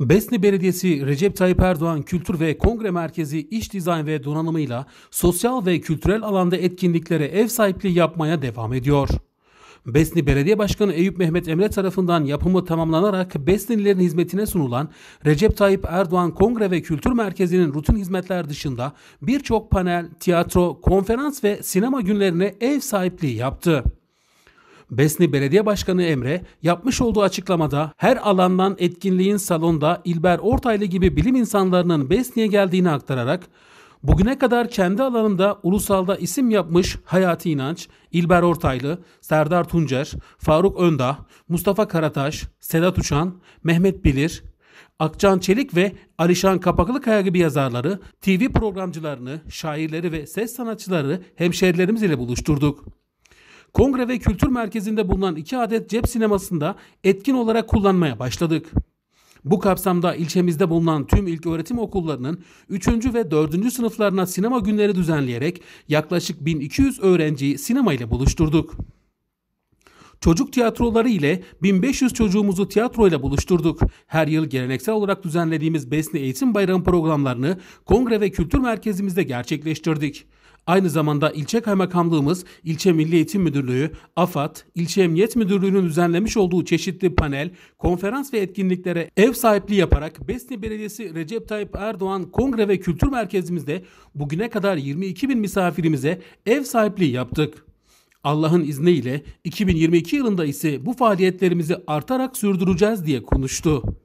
Besni Belediyesi Recep Tayyip Erdoğan Kültür ve Kongre Merkezi iş dizayn ve donanımıyla sosyal ve kültürel alanda etkinliklere ev sahipliği yapmaya devam ediyor. Besni Belediye Başkanı Eyüp Mehmet Emre tarafından yapımı tamamlanarak Besnililerin hizmetine sunulan Recep Tayyip Erdoğan Kongre ve Kültür Merkezi'nin rutin hizmetler dışında birçok panel, tiyatro, konferans ve sinema günlerine ev sahipliği yaptı. Besni Belediye Başkanı Emre yapmış olduğu açıklamada her alandan etkinliğin salonda İlber Ortaylı gibi bilim insanlarının Besni'ye geldiğini aktararak Bugüne kadar kendi alanında ulusalda isim yapmış Hayati İnanç, İlber Ortaylı, Serdar Tuncer, Faruk Önda, Mustafa Karataş, Sedat Uçan, Mehmet Bilir, Akcan Çelik ve Alişan Kapaklıkaya gibi yazarları, TV programcılarını, şairleri ve ses sanatçıları hemşerilerimiz ile buluşturduk. Kongre ve kültür merkezinde bulunan iki adet cep sinemasında etkin olarak kullanmaya başladık. Bu kapsamda ilçemizde bulunan tüm ilköğretim okullarının 3. ve 4. sınıflarına sinema günleri düzenleyerek yaklaşık 1200 öğrenciyi sinema ile buluşturduk. Çocuk tiyatroları ile 1500 çocuğumuzu tiyatroyla buluşturduk. Her yıl geleneksel olarak düzenlediğimiz Besne Eğitim Bayramı programlarını kongre ve kültür merkezimizde gerçekleştirdik. Aynı zamanda ilçe kaymakamlığımız, ilçe Milli Eğitim Müdürlüğü, AFAD, ilçe Emniyet Müdürlüğü'nün düzenlemiş olduğu çeşitli panel, konferans ve etkinliklere ev sahipliği yaparak Besni Belediyesi Recep Tayyip Erdoğan Kongre ve Kültür Merkezimizde bugüne kadar 22 bin misafirimize ev sahipliği yaptık. Allah'ın izniyle 2022 yılında ise bu faaliyetlerimizi artarak sürdüreceğiz diye konuştu.